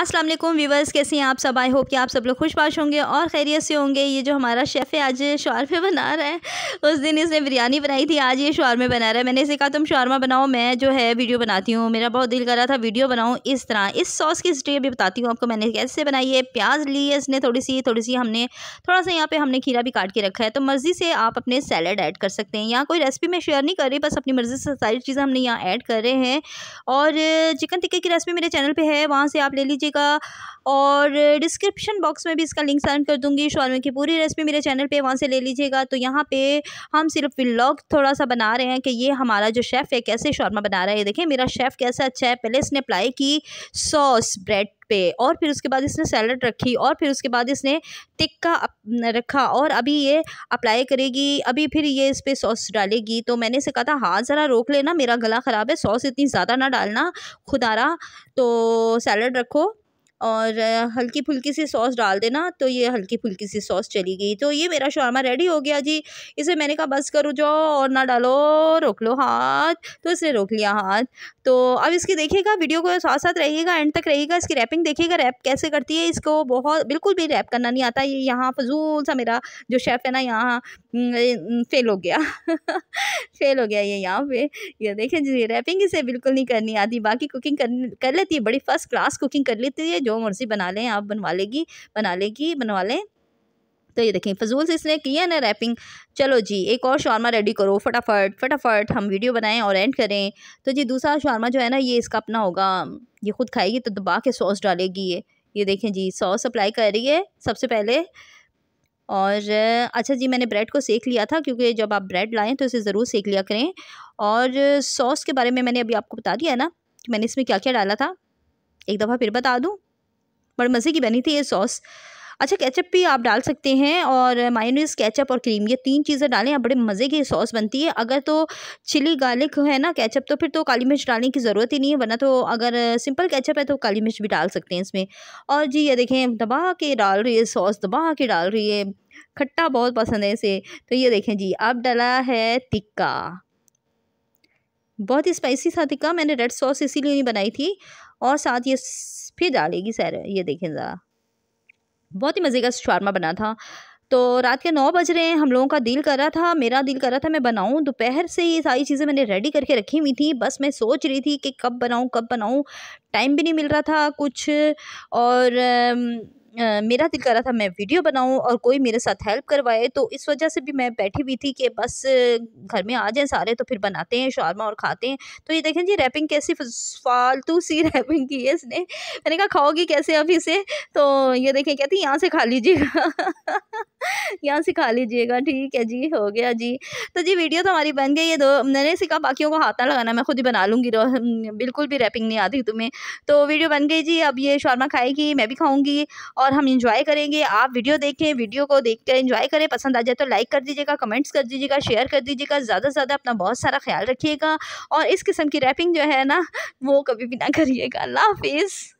अस्सलाम वालेकुम व्यूवर्स कैसे हैं आप सब आई होप कि आप सब लोग खुशबाश होंगे और खैरियत से होंगे ये जो हमारा शेफ़ है आज शौरमे बना रहा है उस दिन इसने बिरयानी बनाई थी आज ये शौरमे बना रहा है मैंने इसे कहा तुम शौरमा बनाओ मैं जो है वीडियो बनाती हूँ मेरा बहुत दिल कर रहा था वीडियो बनाऊँ इस तरह इस सॉस की हिस्ट्री अभी बताती हूँ आपको मैंने कैसे बनाई है प्याज ली है इसने थोड़ी सी थोड़ी सी हमने थोड़ा सा यहाँ पर हमने खीरा भी काट के रखा है तो मर्ज़ी से आप अपने सैलड ऐड कर सकते हैं यहाँ कोई रेसिपी मैं शेयर नहीं कर रही बस अपनी मर्ज़ी से सारी चीज़ें हमने यहाँ ऐड कर रहे हैं और चिकन टिक्के की रेसिपी मेरे चैनल पर है वहाँ से आप ले लीजिए लीजिएगा और डिस्क्रिप्शन बॉक्स में भी इसका लिंक सेंड कर दूंगी शॉर्मे की पूरी रेसिपी मेरे चैनल पे वहाँ से ले लीजिएगा तो यहाँ पे हम सिर्फ व्लॉग थोड़ा सा बना रहे हैं कि ये हमारा जो शेफ़ है कैसे शॉर्मा बना रहा है देखिए देखें मेरा शेफ़ कैसा अच्छा है पहले इसने अप्लाई की सॉस ब्रेड पे और फिर उसके बाद इसने सैलड रखी और फिर उसके बाद इसने टिक्का रखा और अभी ये अप्लाई करेगी अभी फिर ये इस पर सॉस डालेगी तो मैंने इसे कहा था हाँ ज़रा रोक लेना मेरा गला ख़राब है सॉस इतनी ज़्यादा ना डालना खुदारा तो सैलड रखो और हल्की फुल्की सी सॉस डाल देना तो ये हल्की फुल्की सी सॉस चली गई तो ये मेरा शोरमा रेडी हो गया जी इसे मैंने कहा बस करो जो और ना डालो रोक लो हाथ तो इसे रोक लिया हाथ तो अब इसकी देखिएगा वीडियो को साथ साथ रहिएगा एंड तक रहेगा इसकी रैपिंग देखिएगा रैप कैसे करती है इसको बहुत बिल्कुल भी रैप करना नहीं आता ये यहाँ फजूल सा मेरा जो शेफ़ है ना यहाँ फेल हो गया फेल हो गया ये यहाँ पे ये देखें जी रैपिंग इसे बिल्कुल नहीं करनी आती बाकी कुकिंग कर लेती है बड़ी फ़र्स्ट क्लास कुकिंग कर लेती है जो मर्ज़ी बना लें आप बनवा लेगी बना लेगी बनवा लें तो ये देखें फजूल से इसने किया ना रैपिंग चलो जी एक और शारमा रेडी करो फटाफट फटाफट हम वीडियो बनाएं और एंड करें तो जी दूसरा शारमा जो है ना ये इसका अपना होगा ये खुद खाएगी तो दबा के सॉस डालेगी ये ये देखें जी सॉस अप्लाई कर रही है सबसे पहले और अच्छा जी मैंने ब्रेड को सेक लिया था क्योंकि जब आप ब्रेड लाएँ तो इसे ज़रूर सेक लिया करें और सॉस के बारे में मैंने अभी आपको बता दिया है ना कि मैंने इसमें क्या क्या डाला था एक दफ़ा फिर बता दूँ बड़े मज़े की बनी थी ये सॉस अच्छा केचप भी आप डाल सकते हैं और मायोनीस केचप और क्रीम ये तीन चीज़ें डालें आप बड़े मज़े की सॉस बनती है अगर तो चिली गार्लिक है ना केचप तो फिर तो काली मिर्च डालने की ज़रूरत ही नहीं है वरना तो अगर सिंपल केचप है तो काली मिर्च भी डाल सकते हैं इसमें और जी ये देखें दबा के डाल रही है सॉस दबा के डाल रही है खट्टा बहुत पसंद है इसे तो ये देखें जी अब डाला है टिक्का बहुत ही स्पाइसी था तिक्का मैंने रेड सॉस इसीलिए नहीं बनाई थी और साथ ये फिर डालेगी सर ये देखें ज़रा बहुत ही मज़े का शारमा बना था तो रात के नौ बज रहे हैं हम लोगों का दिल कर रहा था मेरा दिल कर रहा था मैं बनाऊं दोपहर से ये सारी चीज़ें मैंने रेडी करके रखी हुई थी बस मैं सोच रही थी कि कब बनाऊं कब बनाऊं टाइम भी नहीं मिल रहा था कुछ और मेरा दिल कर रहा था मैं वीडियो बनाऊं और कोई मेरे साथ हेल्प करवाए तो इस वजह से भी मैं बैठी हुई थी कि बस घर में आ जाएं सारे तो फिर बनाते हैं शारमा और खाते हैं तो ये देखें जी रैपिंग कैसी फालतू सी रैपिंग की है इसने मैंने कहा खाओगी कैसे अभी से तो ये देखें कहती यहाँ से खा लीजिएगा यहाँ सिखा लीजिएगा ठीक है जी हो गया जी तो जी वीडियो तो हमारी बन गई है दो मैंने सीखा बाकियों को हाथा लगाना मैं खुद ही बना लूँगी हम्म, बिल्कुल भी रैपिंग नहीं आती तुम्हें तो वीडियो बन गई जी अब ये शॉर्मा खाएगी मैं भी खाऊँगी और हम इंजॉय करेंगे आप वीडियो देखें वीडियो को देख कर इन्जॉय करें पसंद आ जाए तो लाइक कर दीजिएगा कमेंट्स कर दीजिएगा शेयर कर दीजिएगा ज़्यादा से ज़्यादा अपना बहुत सारा ख्याल रखिएगा और इस किस्म की रैपिंग जो है ना वो कभी भी ना करिएगा अल्लाह हाफिज़